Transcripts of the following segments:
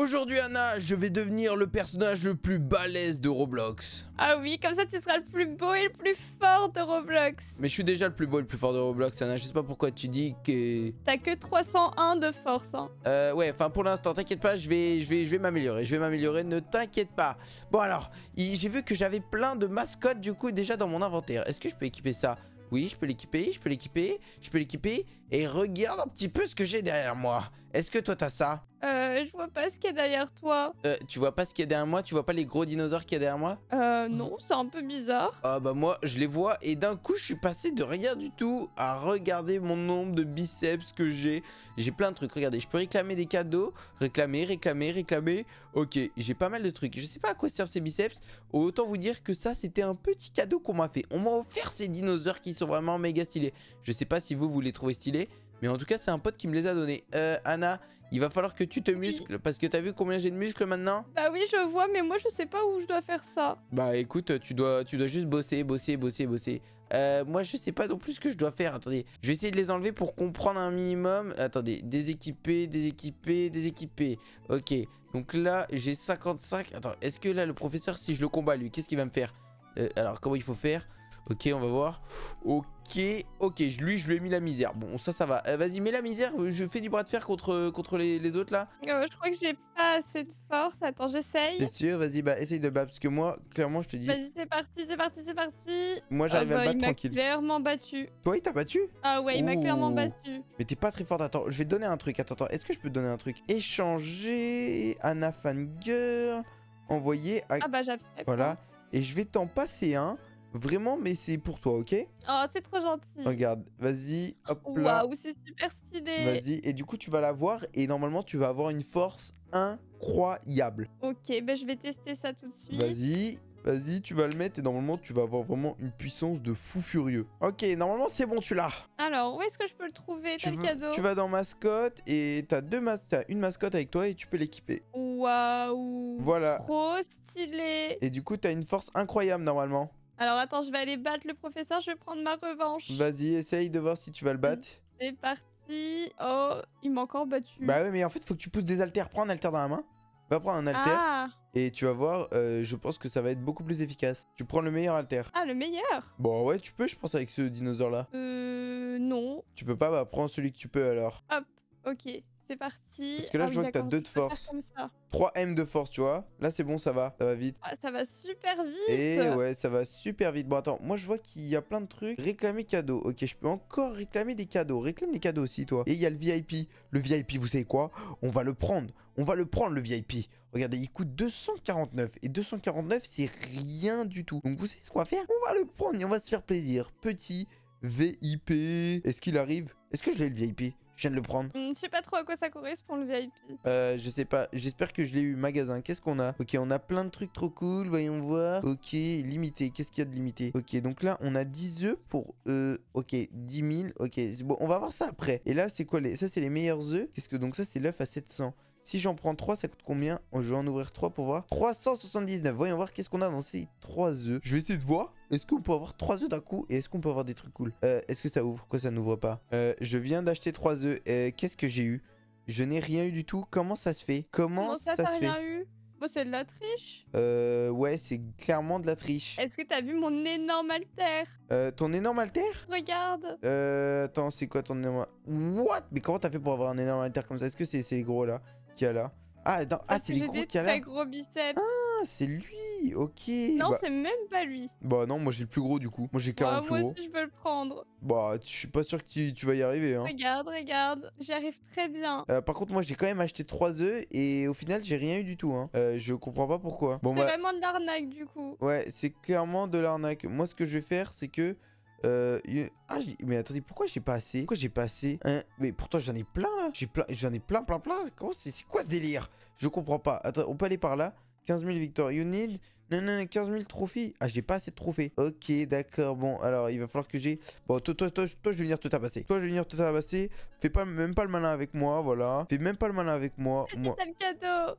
Aujourd'hui Anna, je vais devenir le personnage le plus balèze de Roblox. Ah oui, comme ça tu seras le plus beau et le plus fort de Roblox. Mais je suis déjà le plus beau et le plus fort de Roblox Anna, je sais pas pourquoi tu dis que... T'as que 301 de force hein. Euh ouais, enfin pour l'instant t'inquiète pas, je vais, je vais, je vais m'améliorer, je vais m'améliorer, ne t'inquiète pas. Bon alors, j'ai vu que j'avais plein de mascottes du coup déjà dans mon inventaire. Est-ce que je peux équiper ça oui, je peux l'équiper, je peux l'équiper, je peux l'équiper, et regarde un petit peu ce que j'ai derrière moi. Est-ce que toi t'as ça Euh, je vois pas ce qu'il y a derrière toi. Euh, tu vois pas ce qu'il y a derrière moi Tu vois pas les gros dinosaures qu'il y a derrière moi Euh, non, c'est un peu bizarre. Ah bah moi, je les vois et d'un coup, je suis passé de rien du tout à regarder mon nombre de biceps que j'ai. J'ai plein de trucs, regardez, je peux réclamer des cadeaux, réclamer, réclamer, réclamer. Ok, j'ai pas mal de trucs. Je sais pas à quoi servent ces biceps. Autant vous dire que ça, c'était un petit cadeau qu'on m'a fait. On m'a offert ces dinosaures qui sont vraiment méga stylés. Je sais pas si vous, vous les trouvez stylés mais en tout cas, c'est un pote qui me les a donnés. Euh, Anna, il va falloir que tu te muscles parce que t'as vu combien j'ai de muscles maintenant Bah oui, je vois, mais moi je sais pas où je dois faire ça. Bah écoute, tu dois, tu dois juste bosser, bosser, bosser, bosser. Euh, moi je sais pas non plus ce que je dois faire. Attendez, je vais essayer de les enlever pour comprendre un minimum. Attendez, déséquiper, déséquiper, déséquiper. Ok, donc là j'ai 55. Attends, est-ce que là le professeur, si je le combat lui, qu'est-ce qu'il va me faire euh, Alors comment il faut faire Ok, on va voir. Ok, ok, lui, je lui ai mis la misère. Bon, ça, ça va. Euh, vas-y, mets la misère. Je fais du bras de fer contre, contre les, autres, là. Euh, je crois que j'ai pas assez de force. Attends, j'essaye. C'est sûr Vas-y, bah, essaye de battre. Parce que moi, clairement, je te dis... Vas-y, c'est parti, c'est parti, c'est parti. Moi, j'arrive ah à bah, battre tranquille. Il m'a clairement battu. Toi, il t'a battu Ah ouais, il m'a clairement battu. Mais t'es pas très forte. Attends, je vais te donner un truc. Attends, attends. Est-ce que je peux te donner un truc Échanger... Anna Fanger... Envoyer à... Ah bah, Voilà. Et je vais t'en passer un... Vraiment, mais c'est pour toi, ok Oh, c'est trop gentil. Regarde, vas-y, hop là. Waouh, c'est super stylé. Vas-y, et du coup, tu vas la voir et normalement, tu vas avoir une force incroyable. Ok, ben je vais tester ça tout de suite. Vas-y, Vas-y, tu vas le mettre et normalement, tu vas avoir vraiment une puissance de fou furieux. Ok, normalement, c'est bon, tu l'as. Alors, où est-ce que je peux le trouver tel cadeau Tu vas dans mascotte et t'as deux mas une mascotte avec toi et tu peux l'équiper. Waouh Voilà. Trop stylé Et du coup, t'as une force incroyable, normalement. Alors attends, je vais aller battre le professeur, je vais prendre ma revanche. Vas-y, essaye de voir si tu vas le battre. C'est parti. Oh, il m'a encore battu. Bah ouais, mais en fait, faut que tu pousses des alters. Prends un alter dans la main. Va prendre un alter ah. Et tu vas voir, euh, je pense que ça va être beaucoup plus efficace. Tu prends le meilleur alter. Ah, le meilleur Bon, ouais, tu peux, je pense, avec ce dinosaure-là. Euh, non. Tu peux pas, bah prends celui que tu peux alors. Hop, ok. C'est parti. Parce que là, ah je vois que t'as deux de force. 3M de force, tu vois. Là, c'est bon, ça va. Ça va vite. Ah, ça va super vite. Et eh ouais, ça va super vite. Bon, attends, moi, je vois qu'il y a plein de trucs. Réclamer cadeau, Ok, je peux encore réclamer des cadeaux. Réclame les cadeaux aussi, toi. Et il y a le VIP. Le VIP, vous savez quoi On va le prendre. On va le prendre, le VIP. Regardez, il coûte 249. Et 249, c'est rien du tout. Donc, vous savez ce qu'on va faire On va le prendre et on va se faire plaisir. Petit, VIP. Est-ce qu'il arrive Est-ce que je l'ai le VIP Je viens de le prendre. Hmm, je sais pas trop à quoi ça correspond le VIP. Euh, je sais pas. J'espère que je l'ai eu magasin. Qu'est-ce qu'on a Ok, on a plein de trucs trop cool. Voyons voir. Ok, limité. Qu'est-ce qu'il y a de limité Ok, donc là, on a 10 œufs pour... Euh, ok, 10 000. Ok, bon, on va voir ça après. Et là, c'est quoi les... Ça, c'est les meilleurs œufs. Qu'est-ce que... Donc ça, c'est l'œuf à 700. Si j'en prends 3, ça coûte combien oh, Je vais en ouvrir 3 pour voir. 379. Voyons voir qu'est-ce qu'on a dans ces 3 œufs. Je vais essayer de voir. Est-ce qu'on peut avoir 3 œufs d'un coup Et est-ce qu'on peut avoir des trucs cool euh, Est-ce que ça ouvre Pourquoi ça n'ouvre pas euh, Je viens d'acheter 3 œufs. Euh, qu'est-ce que j'ai eu Je n'ai rien eu du tout. Comment ça se fait Comment, ça, ça rien eu c'est de la triche. Euh, ouais, c'est clairement de la triche. Est-ce que t'as vu mon énorme alter ton énorme alter Regarde. Euh, attends, c'est quoi ton énorme... What Mais comment t'as fait pour avoir un énorme alter comme ça Est-ce que c'est gros, là là Ah, non, ah, c'est les gros biceps. Ah, c'est lui, ok. Non, bah c'est même pas lui. Bah non, moi j'ai le plus gros du coup. Moi j'ai carrément le bah, plus gros. je veux le prendre. Bah, je suis pas sûr que tu, vas y arriver. Hein. Regarde, regarde, j'arrive très bien. Euh, par contre, moi j'ai quand même acheté 3 œufs et au final j'ai rien eu du tout. Hein. Euh, je comprends pas pourquoi. Bon, c'est bah vraiment de l'arnaque du coup. Ouais, c'est clairement de l'arnaque. Moi ce que je vais faire, c'est que euh, ah, mais attendez, pourquoi j'ai pas assez Pourquoi j'ai pas assez hein Mais pourtant, j'en ai plein, là. J'ai plein, j'en ai plein, plein, plein. C'est quoi ce délire Je comprends pas. Attends, on peut aller par là. 15 000 victoires. You need non, non, 15 000 trophées. Ah, j'ai pas assez de trophées. Ok, d'accord. Bon, alors, il va falloir que j'ai... Bon, toi, toi, toi, je vais venir te tabasser. Toi, je vais venir te tabasser. Fais pas, même pas le malin avec moi, voilà. Fais même pas le malin avec moi.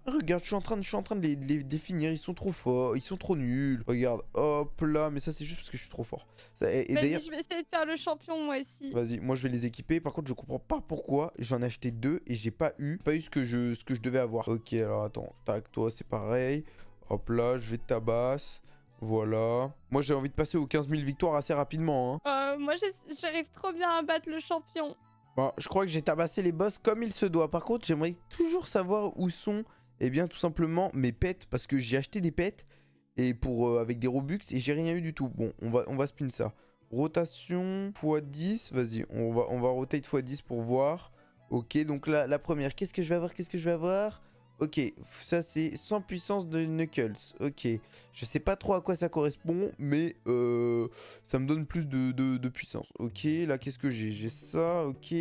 Regarde, je suis en train de, je suis en train de les, définir. Ils sont trop forts. Ils sont trop nuls. Regarde, hop là. Mais ça, c'est juste parce que je suis trop fort. Vas-y, je vais essayer de faire le champion, moi aussi. Vas-y, moi, je vais les équiper. Par contre, je comprends pas pourquoi j'en ai acheté deux et j'ai pas eu, pas eu ce que je, ce que je devais avoir. Ok, alors, attends. Tac, toi, c'est pareil. Hop là, je vais tabasser. Voilà. Moi, j'ai envie de passer aux 15 000 victoires assez rapidement. Hein. Euh, moi, j'arrive trop bien à battre le champion. Bah, je crois que j'ai tabassé les boss comme il se doit. Par contre, j'aimerais toujours savoir où sont, eh bien, tout simplement mes pets. Parce que j'ai acheté des pets et pour, euh, avec des Robux et j'ai rien eu du tout. Bon, on va, on va spin ça. Rotation x 10. Vas-y, on va, on va rotate x 10 pour voir. Ok, donc là, la première, qu'est-ce que je vais avoir Qu'est-ce que je vais avoir Ok, ça c'est 100 puissance de Knuckles. Ok, je sais pas trop à quoi ça correspond, mais euh, ça me donne plus de, de, de puissance. Ok, là qu'est-ce que j'ai J'ai ça, ok.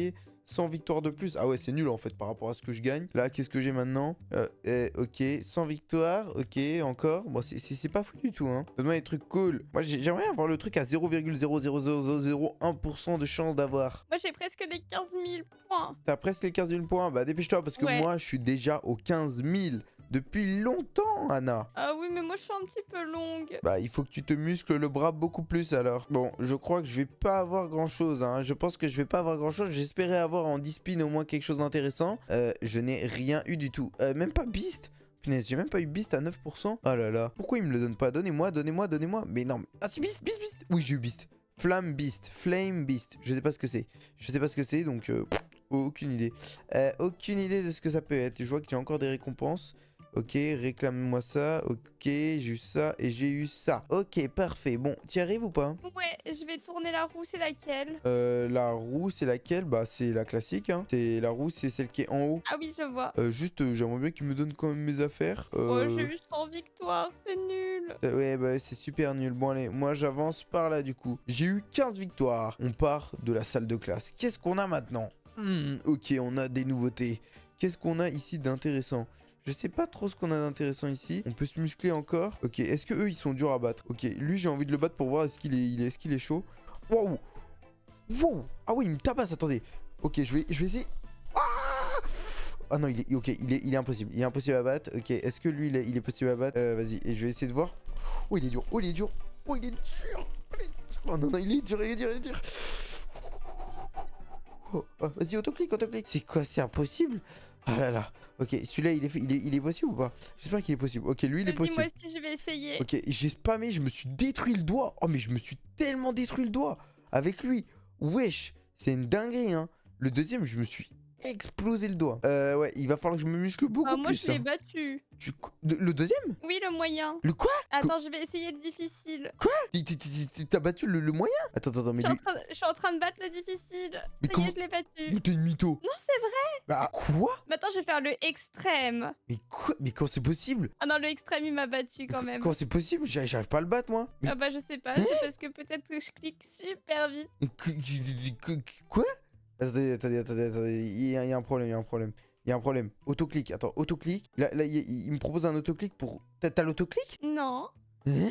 100 victoires de plus. Ah ouais, c'est nul en fait par rapport à ce que je gagne. Là, qu'est-ce que j'ai maintenant euh, eh, Ok, 100 victoires. Ok, encore. Bon, c'est pas fou du tout. Hein. Donne-moi des trucs cool. Moi, j'aimerais avoir le truc à 0,00001% de chance d'avoir. Moi, j'ai presque les 15 000 points. T'as presque les 15 000 points Bah, dépêche-toi parce que moi, je suis déjà aux 15 000 depuis longtemps, Anna. Ah oui, mais moi je suis un petit peu longue. Bah, il faut que tu te muscles le bras beaucoup plus alors. Bon, je crois que je vais pas avoir grand chose. Hein. Je pense que je vais pas avoir grand chose. J'espérais avoir en 10 au moins quelque chose d'intéressant. Euh, je n'ai rien eu du tout. Euh, même pas Beast Punaise, j'ai même pas eu Beast à 9%. Oh ah là là. Pourquoi il me le donne pas Donnez-moi, donnez-moi, donnez-moi. Mais non. Ah, si, Beast, Beast, Beast. Oui, j'ai eu Beast. Flamme Beast. Flame Beast. Je sais pas ce que c'est. Je sais pas ce que c'est, donc. Euh, aucune idée. Euh, aucune idée de ce que ça peut être. Je vois qu'il y a encore des récompenses. Ok, réclame-moi ça. Ok, j'ai eu ça et j'ai eu ça. Ok, parfait. Bon, tu arrives ou pas Ouais, je vais tourner la roue, c'est laquelle euh, La roue, c'est laquelle Bah, c'est la classique. Hein. C'est la roue, c'est celle qui est en haut. Ah oui, je vois. Euh, juste, euh, j'aimerais bien qu'il me donne quand même mes affaires. Euh, oh, j'ai juste 3 victoires, c'est nul. ouais, bah, c'est super nul. Bon, allez, moi, j'avance par là, du coup. J'ai eu 15 victoires. On part de la salle de classe. Qu'est-ce qu'on a maintenant hmm, Ok, on a des nouveautés. Qu'est-ce qu'on a ici d'intéressant je sais pas trop ce qu'on a d'intéressant ici. On peut se muscler encore. Ok, est-ce que eux, ils sont durs à battre Ok, lui, j'ai envie de le battre pour voir est-ce qu'il est, est, qu'il est chaud. Wow Wow Ah oui, il me tabasse, attendez. Ok, je vais, je vais essayer... Ah! ah, non, il est, ok, il est, il est impossible. Il est impossible à battre. Ok, est-ce que lui, il est, possible à battre euh, Vas-y, et je vais essayer de voir. Oh, il est dur. Oh, il est dur. Oh, il est dur. Oh non, non, il est dur, il est dur, il est dur. Oh, oh, vas-y, autoclick, C'est quoi C'est impossible ah là là. Ok, celui-là, il est, il, il est, possible ou pas J'espère qu'il est possible. Ok, lui, il est possible. je vais essayer. Ok, j'ai spammé, je me suis détruit le doigt. Oh, mais je me suis tellement détruit le doigt avec lui. Wesh, c'est une dinguerie, hein. Le deuxième, je me suis Exploser le doigt. Euh, ouais, il va falloir que je me muscle beaucoup. Ah, moi, je hein. l'ai battu. Tu... Le, deuxième Oui, le moyen. Le quoi Attends, je vais essayer le difficile. Quoi T'as battu le, le, moyen Attends, attends, mais. Je suis, en train, de battre le difficile. Mais Ça je l'ai battu. Mais t'es une mytho. Non, c'est vrai. Bah, quoi Maintenant Attends, je vais faire le extrême. Mais quoi Mais comment c'est possible Ah non, le extrême, il m'a battu quand même. Comment c'est possible J'arrive pas à le battre, moi. Ah bah, je sais pas. c'est parce que peut-être que je clique super vite. Quoi Attendez, attendez, attendez, attendez. Il y, a, un problème, il y a un problème. Il y a un problème. Autoclic, attends, autoclic. Là, là il, me propose un autoclic pour. T'as l'autoclic Non. Hein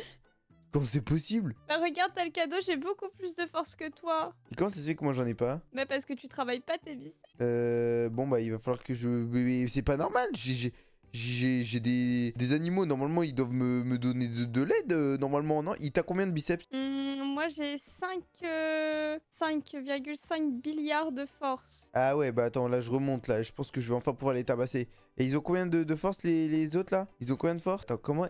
Comment c'est possible Bah regarde, t'as le cadeau, j'ai beaucoup plus de force que toi. Et comment ça se que moi j'en ai pas Bah parce que tu travailles pas tes vis. Euh... Bon bah il va falloir que je... C'est pas normal, j'ai... J'ai des, des, animaux, normalement ils doivent me, me donner de, de l'aide, euh, normalement, non Il t'a combien de biceps mmh, Moi j'ai 5,5 5, milliards de force. Ah ouais, bah attends, là je remonte, là, je pense que je vais enfin pouvoir les tabasser. Et ils ont combien de, de force les, les, autres là Ils ont combien de force Attends, comment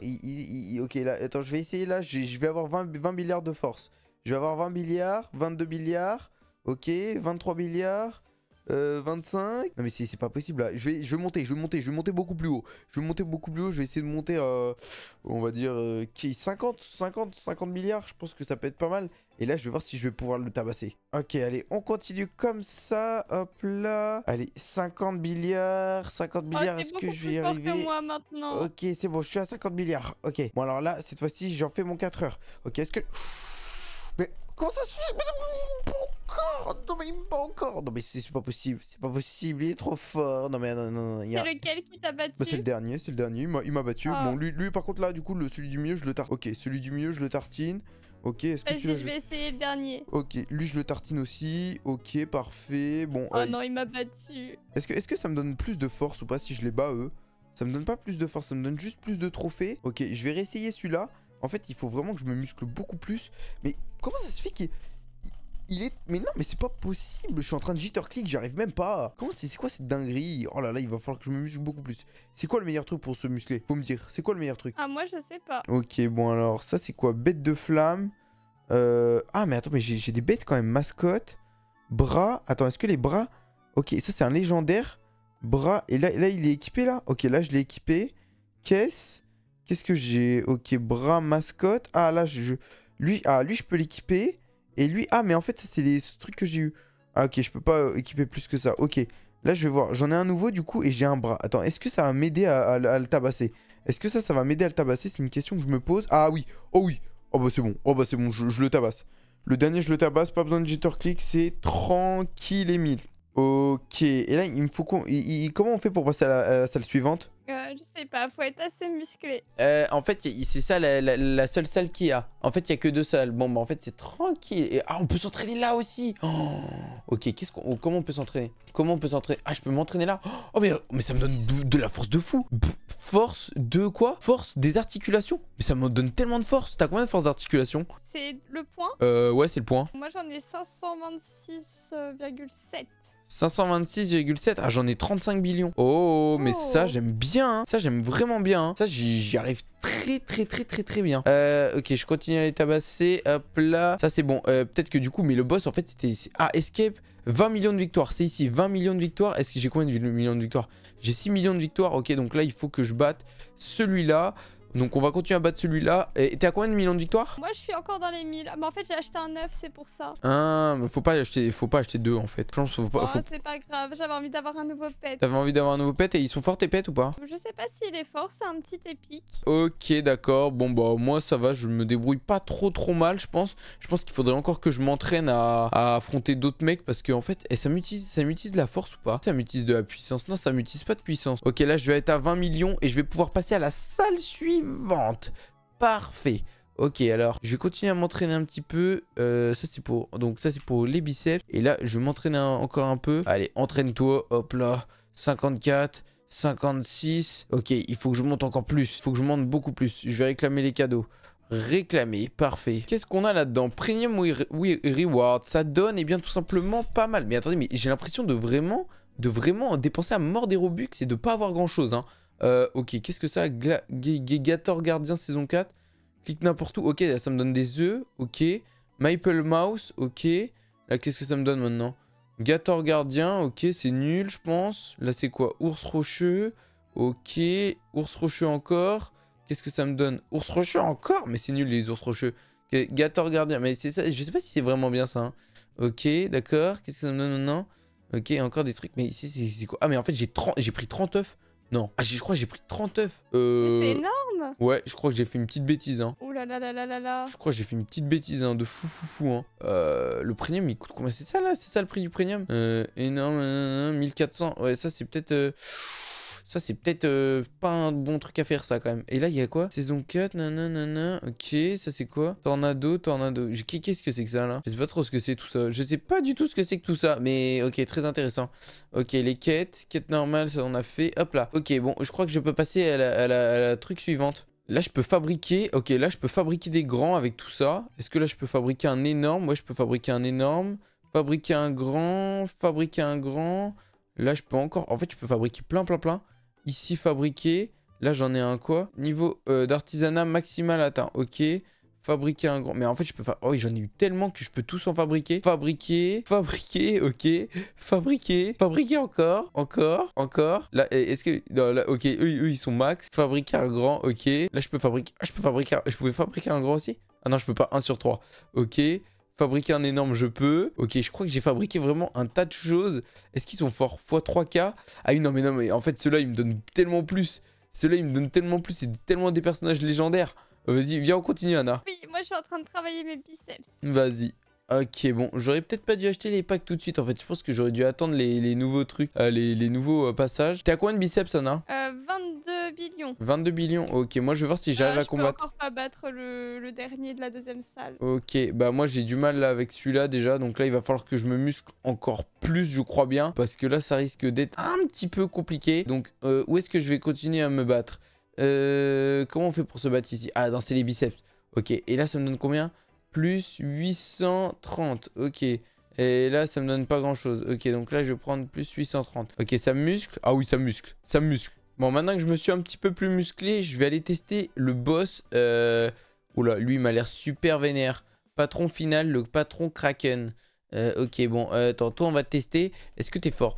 Ok, là, attends, je vais essayer là, je vais avoir 20, 20 milliards de force. Je vais avoir 20 milliards, 22 milliards, ok, 23 milliards, euh, 25. Non mais c'est pas possible là. Je vais, je vais monter, je vais monter, je vais monter beaucoup plus haut. Je vais monter beaucoup plus haut. Je vais essayer de monter, euh, on va dire, 50, 50, 50 milliards. Je pense que ça peut être pas mal. Et là, je vais voir si je vais pouvoir le tabasser. Ok, allez, on continue comme ça. Hop là. Allez, 50 milliards. 50 milliards, est-ce que je vais y arriver moi maintenant. Ok, c'est bon, je suis à 50 milliards. Ok, bon alors là, cette fois-ci, j'en fais mon 4 heures. Ok, est-ce que... Mais comment ça se fait non mais il me bat encore Non mais c'est pas possible, c'est pas possible, il est trop fort Non mais non, non, non il y a... C'est lequel qui t'a battu bah, C'est le dernier, c'est le dernier, il m'a battu. Ah. Bon, lui, lui par contre là, du coup, le, celui du milieu, je le tartine. Ok, celui du milieu, je le tartine. Ok, est-ce que je... je vais essayer le dernier. Ok, lui je le tartine aussi. Ok, parfait. Bon. Oh non, il m'a battu. Est-ce que, est que ça me donne plus de force ou pas si je les bats eux Ça me donne pas plus de force, ça me donne juste plus de trophées. Ok, je vais réessayer celui-là. En fait, il faut vraiment que je me muscle beaucoup plus. Mais comment ça se fait qu'il il est... Mais non, mais c'est pas possible. Je suis en train de jitter-click, j'arrive même pas. Comment c'est c'est quoi cette dinguerie Oh là là, il va falloir que je me muscle beaucoup plus. C'est quoi le meilleur truc pour se muscler Faut me dire, c'est quoi le meilleur truc Ah, moi, je sais pas. Ok, bon alors, ça c'est quoi Bête de flamme. Euh, ah, mais attends, mais j'ai des bêtes quand même. Mascotte. Bras. Attends, est-ce que les bras... Ok, ça c'est un légendaire. Bras. Et là, là, il est équipé là Ok, là, je l'ai équipé. Caisse. Qu'est-ce que j'ai Ok, bras, mascotte. Ah, là, je... Lui, ah, lui, je peux l'équiper. Et lui, ah mais en fait c'est les trucs que j'ai eu. Ah ok, je peux pas euh, équiper plus que ça. Ok, là je vais voir. J'en ai un nouveau du coup et j'ai un bras. Attends, est-ce que ça va m'aider à, le tabasser Est-ce que ça, ça va m'aider à le tabasser C'est une question que je me pose. Ah oui, oh oui. Oh bah c'est bon, oh bah c'est bon, je, le tabasse. Le dernier je le tabasse, pas besoin de jitter click, c'est tranquille mille. Ok, et là il me faut qu'on... Comment on fait pour passer à la salle suivante euh, je sais pas, faut être assez musclé. Euh, en fait, c'est ça la, seule salle qu'il y a. En fait, il y a que deux salles. Bon, bah en fait, c'est tranquille. ah, on peut s'entraîner là aussi. Oh. ok, qu'est-ce qu'on, comment on peut s'entraîner Comment on peut s'entraîner Ah, je peux m'entraîner là. Oh, mais, ça me donne de, la force de fou. Force de quoi Force des articulations. Mais ça me donne tellement de force. T'as combien de force d'articulation C'est le point Euh, ouais, c'est le point. Moi, j'en ai 526,7. 526,7 Ah, j'en ai 35 billions. Oh, mais ça, oh. j'aime bien Hein. Ça, j'aime vraiment bien. Hein. Ça, j'y arrive très, très, très, très, très bien. Euh, ok, je continue à les tabasser. Hop là. Ça, c'est bon. Euh, peut-être que du coup, mais le boss, en fait, c'était ici. Ah, escape. 20 millions de victoires. C'est ici, 20 millions de victoires. Est-ce que j'ai combien de millions de victoires J'ai 6 millions de victoires. Ok, donc là, il faut que je batte celui-là. Donc on va continuer à battre celui-là. Et t'es à combien de millions de victoires Moi je suis encore dans les 1000. Mais en fait j'ai acheté un 9, c'est pour ça. Ah, mais faut pas acheter, faut pas acheter deux en fait. Je pense faut pas. Oh, c'est pas grave, j'avais envie d'avoir un nouveau pet. T'avais envie d'avoir un nouveau pet et ils sont forts tes pets ou pas Je sais pas s'il est fort, c'est un petit épique. Ok, d'accord. Bon bah moi ça va, je me débrouille pas trop trop mal, je pense. Je pense qu'il faudrait encore que je m'entraîne à... affronter d'autres mecs parce que en fait, et eh, ça m'utilise, ça m'utilise de la force ou pas Ça m'utilise de la puissance Non, ça m'utilise pas de puissance. Ok, là je vais être à 20 millions et je vais pouvoir passer à la salle suite. Parfait. Ok, alors je vais continuer à m'entraîner un petit peu. Euh, ça c'est pour donc ça c'est pour les biceps. Et là, je vais m'entraîner encore un peu. Allez, entraîne-toi. Hop là, 54. 56. Ok, il faut que je monte encore plus. Il faut que je monte beaucoup plus. Je vais réclamer les cadeaux. Réclamer, parfait. Qu'est-ce qu'on a là-dedans Premium oui, Reward, ça donne, et eh bien, tout simplement pas mal. Mais attendez, mais j'ai l'impression de vraiment, de vraiment dépenser à mort des Robux et de pas avoir grand-chose. Hein. Euh, ok, qu'est-ce que ça Gator Gardien saison 4. Clique n'importe où. Ok, ça me donne des œufs. Ok. Maple Mouse. Ok. Là, qu'est-ce que ça me donne maintenant Gator Gardien. Ok, c'est nul, je pense. Là, c'est quoi Ours Rocheux. Ok. Ours Rocheux encore. Qu'est-ce que ça me donne Ours Rocheux encore Mais c'est nul, les ours Rocheux. Okay. Gator Gardien. Mais c'est ça. Je sais pas si c'est vraiment bien ça. Hein. Ok, d'accord. Qu'est-ce que ça me donne maintenant Ok, encore des trucs. Mais ici, c'est quoi Ah, mais en fait, j'ai pris 30 œufs. Non, ah, je crois que j'ai pris 30 œufs. Euh... C'est énorme Ouais, je crois que j'ai fait une petite bêtise. Hein. Ouh là là là là là là. Je crois que j'ai fait une petite bêtise hein, de fou fou fou. Hein. Euh, le premium, il coûte combien C'est ça là C'est ça le prix du premium euh, Énorme, 1400. Euh, ouais, ça c'est peut-être... Euh, ça, c'est peut-être euh, pas un bon truc à faire, ça, quand même. Et là, il y a quoi Saison 4, nanana, ok, ça, c'est quoi Tornado, tornado. Qu'est-ce que c'est que ça, là Je sais pas trop ce que c'est, tout ça. Je sais pas du tout ce que c'est que tout ça, mais ok, très intéressant. Ok, les quêtes, quête normale, ça, on a fait. Hop là. Ok, bon, je crois que je peux passer à la, truc suivante. Là, je peux fabriquer... Ok, là, je peux fabriquer des grands avec tout ça. Est-ce que là, je peux fabriquer un énorme Ouais, je peux fabriquer un énorme. Fabriquer un grand. Fabriquer un grand. Là, je peux encore... En fait, je peux fabriquer plein, plein, plein. Ici, fabriquer. Là, j'en ai un quoi Niveau euh, d'artisanat maximal atteint. Ok. Fabriquer un grand... Mais en fait, je peux faire... Oh, j'en ai eu tellement que je peux tous en fabriquer. Fabriquer, fabriquer, ok. Fabriquer, fabriquer encore, encore, encore. Là, est-ce que... ok, eux, ils sont max. Fabriquer un grand, ok. Là, je peux fabriquer... je peux fabriquer... Je pouvais fabriquer un grand aussi Ah non, je peux pas. 1 sur 3. Ok. Fabriquer un énorme, je peux. Ok, je crois que j'ai fabriqué vraiment un tas de choses. Est-ce qu'ils sont forts x3K Ah oui, non, mais non, mais en fait, ceux-là, ils me donnent tellement plus. Ceux-là, ils me donnent tellement plus. C'est tellement des personnages légendaires. Vas-y, viens, on continue, Anna. Oui, moi, je suis en train de travailler mes biceps. Vas-y. Ok, bon, j'aurais peut-être pas dû acheter les packs tout de suite, en fait. Je pense que j'aurais dû attendre les, nouveaux trucs, euh, les, nouveaux euh, passages. T'as à combien de biceps, Anna euh, 22 billions. 22 billions Ok, moi, je vais voir si j'arrive euh, à combattre. Je peux encore pas battre le, dernier de la deuxième salle. Ok, bah moi, j'ai du mal là, avec celui-là, déjà. Donc là, il va falloir que je me muscle encore plus, je crois bien. Parce que là, ça risque d'être un petit peu compliqué. Donc, où est-ce que je vais continuer à me battre Comment on fait pour se battre ici Ah, dans c'est les biceps. Ok, et là, ça me donne combien plus 830. Ok. Et là, ça me donne pas grand chose. Ok, donc là, je vais prendre plus 830. Ok, ça muscle. Ah oui, ça muscle. Ça muscle. Bon, maintenant que je me suis un petit peu plus musclé, je vais aller tester le boss. Euh, oula, lui, il m'a l'air super vénère. Patron final, le patron Kraken. Euh, ok, bon, euh, attends, toi, on va tester. Est-ce que t'es fort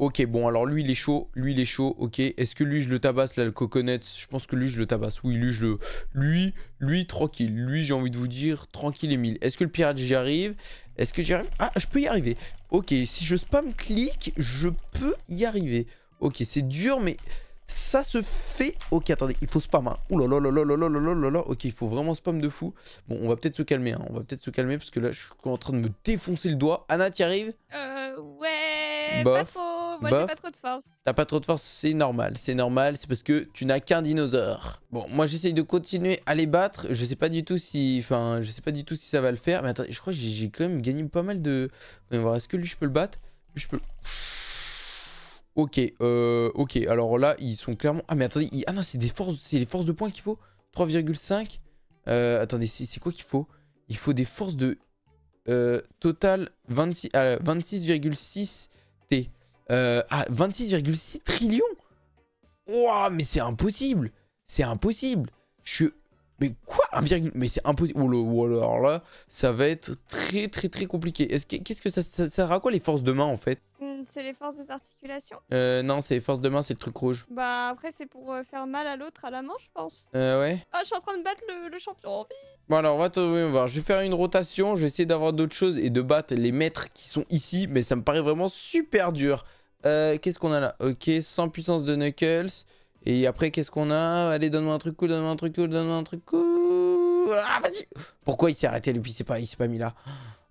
Ok, bon, alors lui, il est chaud. Lui, il est chaud. Ok. Est-ce que lui, je le tabasse, là, le coconut Je pense que lui, je le tabasse. Oui, lui, je le... Lui, lui, tranquille. Lui, j'ai envie de vous dire, tranquille, Emile. Est-ce que le pirate, j'y arrive Est-ce que j'y arrive Ah, je peux y arriver. Ok, si je spam clic, je peux y arriver. Ok, c'est dur, mais ça se fait. Ok, attendez, il faut spam. Hein. Ouh là là là là là là là là Ok, il faut vraiment spam de fou. Bon, on va peut-être se calmer. Hein. On va peut-être se calmer parce que là, je suis en train de me défoncer le doigt. Anna, t'y arrives Euh, ouais. Bah. Pas moi j'ai bah, pas trop de force. T'as pas trop de force, c'est normal, c'est normal, c'est parce que tu n'as qu'un dinosaure. Bon, moi j'essaye de continuer à les battre, je sais pas du tout si, enfin, je sais pas du tout si ça va le faire, mais attends, je crois que j'ai quand même gagné pas mal de... On va voir, est-ce que lui je peux le battre Je peux... Ok, euh, ok, alors là ils sont clairement... Ah mais attendez, ah non c'est des forces, c'est les forces de points qu'il faut 3,5 euh, attendez, c'est quoi qu'il faut Il faut des forces de euh, total 26,6 euh, à 26,6 trillions. Ouah, mais c'est impossible. C'est impossible. Je suis mais quoi virgule, Mais c'est impossible. Ou, alors là, ça va être très très très compliqué. Qu'est-ce que ça, ça, sert à quoi les forces de main en fait hmm, C'est les forces des articulations Euh non, c'est les forces de main, c'est le truc rouge. Bah après c'est pour euh, faire mal à l'autre à la main je pense. Euh ouais. Ah je suis en train de battre le, champion en oh, vie. Bon alors on va, on voir. Je vais faire une rotation, je vais essayer d'avoir d'autres choses et de battre les maîtres qui sont ici. Mais ça me paraît vraiment super dur. Euh, Qu'est-ce qu'on a là Ok, 100 puissance de Knuckles. Et après, qu'est-ce qu'on a Allez, donne-moi un truc cool, donne-moi un truc cool, donne-moi un truc cool. Ah, vas-y Pourquoi il s'est arrêté, lui, puis il s'est pas, mis là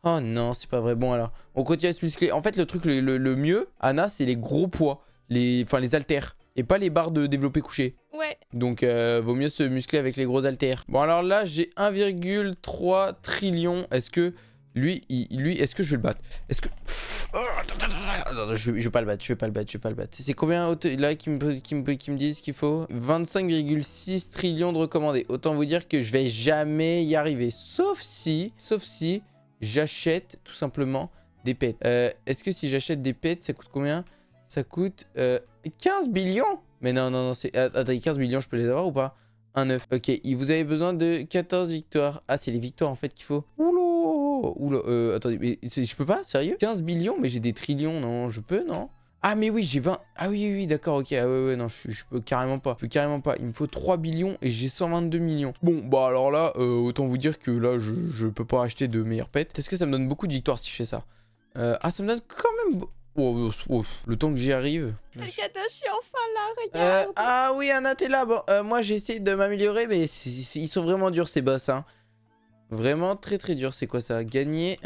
Oh non, c'est pas vrai. Bon, alors, on continue à se muscler. En fait, le truc le, le, mieux, Anna, c'est les gros poids. Les, enfin, les haltères. Et pas les barres de développé couché. Ouais. Donc, euh, vaut mieux se muscler avec les gros haltères. Bon, alors là, j'ai 1,3 trillion. Est-ce que... Lui, il, lui est-ce que je vais le battre Est-ce que... Oh, ah, je, pas le battre, je vais pas le battre, je vais pas le battre. C'est combien là qui me, qui me, qui me disent qu'il faut 25,6 trillions de recommandés. Autant vous dire que je vais jamais y arriver. Sauf si, sauf si j'achète tout simplement des pets. Euh, est-ce que si j'achète des pets, ça coûte combien Ça coûte 15 euh, billions Mais non, non, non, c'est... Ah, Attends, 15 millions, je peux les avoir ou pas un 9. Ok, vous avez besoin de 14 victoires. Ah, c'est les victoires en fait qu'il faut. Oula Oula, euh, attendez, mais je peux pas Sérieux 15 billions Mais j'ai des trillions, non Je peux, non ah mais oui j'ai 20 Ah oui oui, d'accord ok ah, ouais ouais non je, peux carrément pas Je peux carrément pas Il me faut 3 billions et j'ai 122 millions Bon bah alors là euh, Autant vous dire que là je, peux pas acheter de meilleures pets Est-ce que ça me donne beaucoup de victoires si je fais ça euh, Ah ça me donne quand même Oh, oh, oh, le temps que j'y arrive. Euh, ah oui, un là. Bon, euh, moi j'ai essayé de m'améliorer, mais ils sont vraiment durs ces boss. Hein. Vraiment très très dur. C'est quoi ça Gagner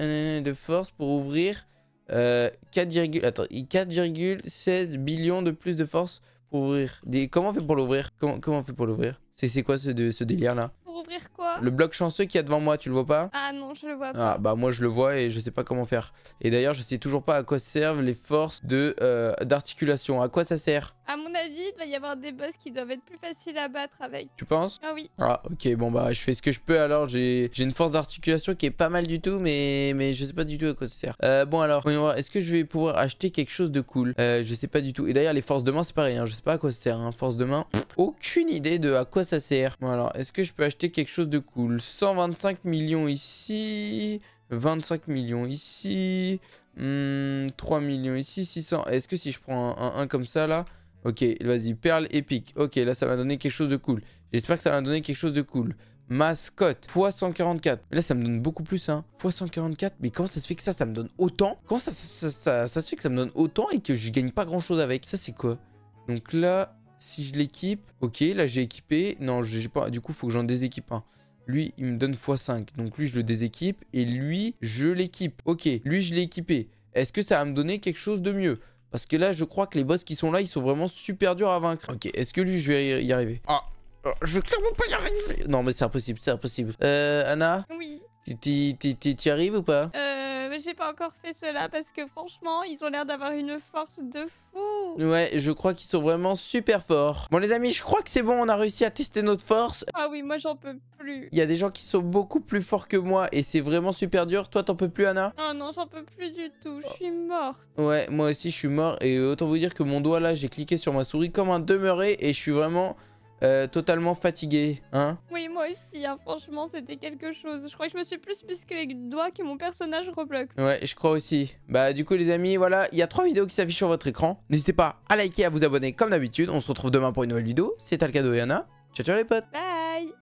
de force pour ouvrir 4,16 euh, billions de plus de force pour ouvrir. Des... Comment on fait pour l'ouvrir comment, on fait pour l'ouvrir C'est quoi ce délire là ouvrir quoi Le bloc chanceux qu'il y a devant moi, tu le vois pas Ah non, je le vois ah, pas. Ah bah moi je le vois et je sais pas comment faire. Et d'ailleurs, je sais toujours pas à quoi servent les forces euh, d'articulation. à quoi ça sert à mon avis, il va y avoir des boss qui doivent être plus faciles à battre avec. Tu penses Ah oui. Ah ok, bon bah je fais ce que je peux alors. J'ai une force d'articulation qui est pas mal du tout, mais, mais je sais pas du tout à quoi ça sert. Euh, bon alors, est-ce que je vais pouvoir acheter quelque chose de cool euh, Je sais pas du tout. Et d'ailleurs, les forces de main, c'est pareil. rien. Hein. Je sais pas à quoi ça sert. Hein. Force de main, aucune idée de à quoi ça sert. Bon alors, est-ce que je peux acheter quelque chose de cool. 125 millions ici, 25 millions ici, 3 hmm, millions ici, 600. Est-ce que si je prends un, comme ça là Ok, vas-y, perle épique. Ok, là ça m'a donné quelque chose de cool. J'espère que ça m'a donné quelque chose de cool. Mascotte, x 144. Là, ça me donne beaucoup plus, hein. X 144, mais comment ça se fait que ça, ça me donne autant Comment ça, ça, se fait que ça me donne autant et que je gagne pas grand-chose avec Ça, c'est quoi Donc là, si je l'équipe, ok, là j'ai équipé. Non, j'ai pas. Du coup, faut que j'en déséquipe un. Lui, il me donne x5. Donc lui, je le déséquipe. Et lui, je l'équipe. Ok, lui, je l'ai équipé. Est-ce que ça va me donner quelque chose de mieux Parce que là, je crois que les boss qui sont là, ils sont vraiment super durs à vaincre. Ok, est-ce que lui, je vais y arriver Ah, euh, je vais clairement pas y arriver. Non, mais c'est impossible, c'est impossible. Euh, Anna Oui. T'y arrives ou pas Euh j'ai pas encore fait cela parce que franchement, ils ont l'air d'avoir une force de fou. Ouais, je crois qu'ils sont vraiment super forts. Bon les amis, je crois que c'est bon, on a réussi à tester notre force. Ah oui, moi j'en peux plus. Il y a des gens qui sont beaucoup plus forts que moi et c'est vraiment super dur. Toi, t'en peux plus, Anna Ah non, j'en peux plus du tout, je suis morte. Ouais, moi aussi je suis mort et autant vous dire que mon doigt là, j'ai cliqué sur ma souris comme un demeuré et je suis vraiment... Euh, totalement fatigué, hein Oui, moi aussi, hein, franchement, c'était quelque chose. Je crois que je me suis plus musclé les doigts que mon personnage Roblox. Ouais, je crois aussi. Bah, du coup, les amis, voilà, il y a trois vidéos qui s'affichent sur votre écran. N'hésitez pas à liker, à vous abonner comme d'habitude. On se retrouve demain pour une nouvelle vidéo. C'était Alcado Yana. Ciao, ciao les potes Bye